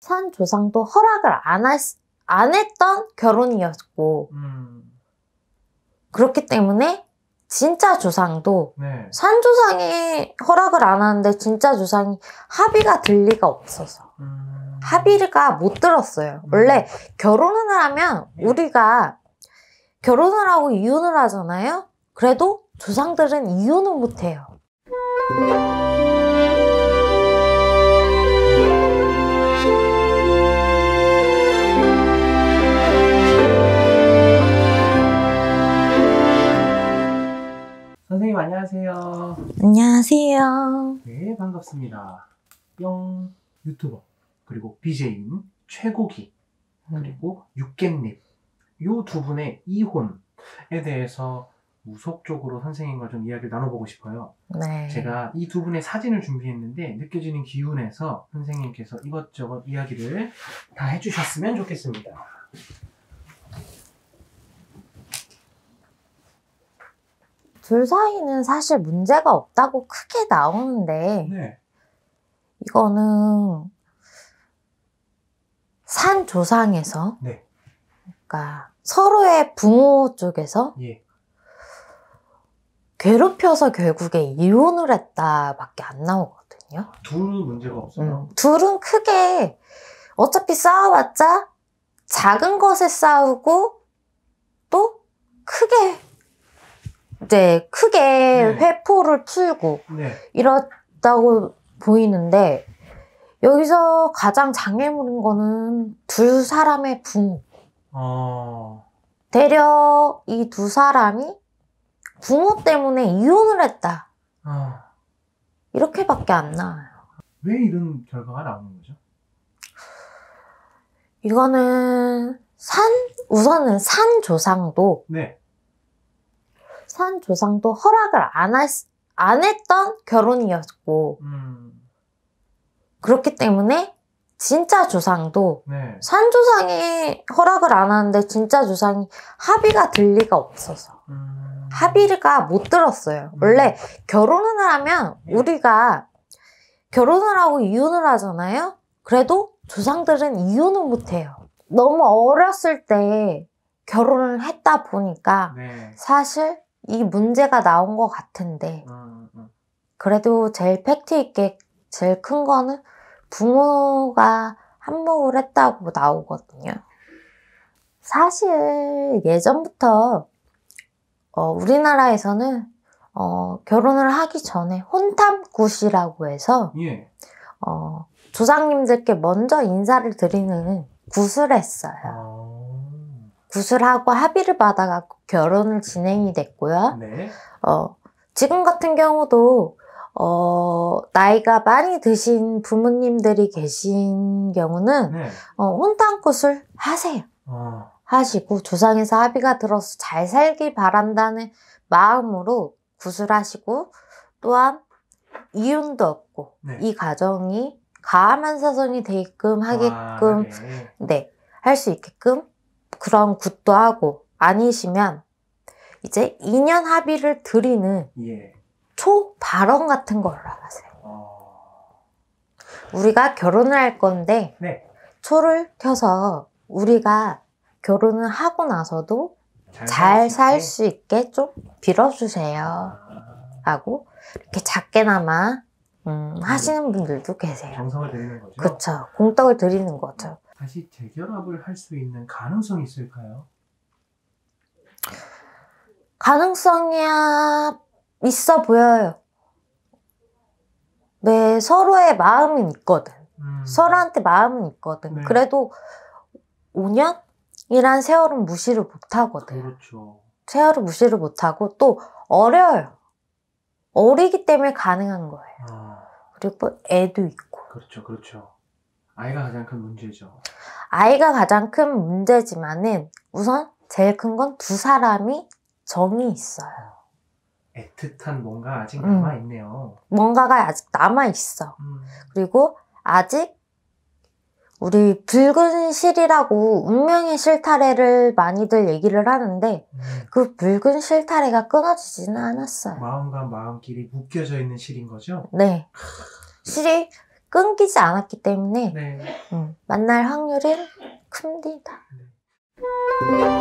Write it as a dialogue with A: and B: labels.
A: 산 조상도 허락을 안, 했, 안 했던 결혼이었고 음. 그렇기 때문에 진짜 조상도 네. 산조상이 허락을 안 하는데 진짜 조상이 합의가 들 리가 없어서 음... 합의가 못 들었어요. 음... 원래 결혼을 하면 예. 우리가 결혼을 하고 이혼을 하잖아요. 그래도 조상들은 이혼을 못 해요. 안녕하세요. 네, 반갑습니다. 영 유튜버, 그리고 BJ인 최고기, 음. 그리고 육갯잎, 요두 분의 이혼에 대해서 무속적으로 선생님과 좀 이야기를 나눠보고 싶어요. 네. 제가 이 두 분의 사진을 준비했는데 느껴지는 기운에서 선생님께서 이것저것 이야기를 다 해주셨으면 좋겠습니다. 둘 사이는 사실 문제가 없다고 크게 나오는데 네. 이거는 산 조상에서 네. 그러니까 서로의 부모 쪽에서 예. 괴롭혀서 결국에 이혼을 했다밖에 안 나오거든요. 둘은 문제가 없어요. 음, 둘은 크게 어차피 싸워봤자 작은 것에 싸우고 또 크게 이제 네, 크게 네. 회포를 풀고 네. 이렇다고 보이는데 여기서 가장 장애물인 거는 두 사람의 부모. 어... 아. 대려 이 두 사람이 부모 때문에 이혼을 했다. 어... 이렇게밖에 안 나와요. 왜 이런 결과가 나오는 거죠? 이거는 산 우선은 산 조상도 네. 산 조상도 허락을 안, 했, 안 했던 결혼이었고 음. 그렇기 때문에 진짜 조상도 네. 산 조상이 허락을 안 하는데 진짜 조상이 합의가 들 리가 없어서 음. 합의가 못 들었어요. 음. 원래 결혼을 하면 예. 우리가 결혼을 하고 이혼을 하잖아요. 그래도 조상들은 이혼을 못해요. 너무 어렸을 때 결혼을 했다 보니까 네. 사실 이 문제가 나온 것 같은데 음, 음. 그래도 제일 팩트 있게 제일 큰 거는 부모가 한몫을 했다고 나오거든요. 사실 예전부터 어, 우리나라에서는 어, 결혼을 하기 전에 혼탐굿이라고 해서 예. 어, 조상님들께 먼저 인사를 드리는 굿을 했어요. 아. 구술하고 합의를 받아갖고 결혼을 진행이 됐고요. 네. 어, 지금 같은 경우도 어, 나이가 많이 드신 부모님들이 계신 경우는 네. 어, 혼탕 구을 하세요. 어. 하시고 조상에서 합의가 들어서 잘 살길 바란다는 마음으로 구술하시고 또한 이윤도 없고 네. 이 가정이 가만 사선이 되게끔 아, 하게끔 아, 네. 네 할 수 있게끔 그런 굿도 하고 아니시면 이제 인연 합의를 드리는 예. 초발언 같은 걸로 라세요 어... 아. 우리가 결혼을 할 건데 네. 초를 켜서 우리가 결혼을 하고 나서도 잘 살 수 있게 좀 빌어주세요. 아. 하고 이렇게 작게나마 음, 음, 하시는 분들도 계세요. 정성을 드리는 거죠. 그렇죠. 공덕을 드리는 거죠. 다시 재결합을 할 수 있는 가능성이 있을까요? 가능성이 있어 보여요. 네, 서로의 마음은 있거든. 음. 서로한테 마음은 있거든. 네. 그래도 5년? 이란 세월은 무시를 못하거든. 그렇죠. 세월을 무시를 못하고 또 어려요. 어리기 때문에 가능한 거예요. 아. 그리고 애도 있고. 그렇죠, 그렇죠. 아이가 가장 큰 문제죠. 아이가 가장 큰 문제지만은 우선 제일 큰 건 두 사람이 정이 있어요. 애틋한 뭔가 아직 음. 남아 있네요. 뭔가가 아직 남아 있어. 음. 그리고 아직 우리 붉은 실이라고 운명의 실타래를 많이들 얘기를 하는데 음. 그 붉은 실타래가 끊어지지는 않았어요. 마음과 마음끼리 묶여져 있는 실인 거죠? 네. 실이 끊기지 않았기 때문에 네. 음, 만날 확률은 큽니다. 네.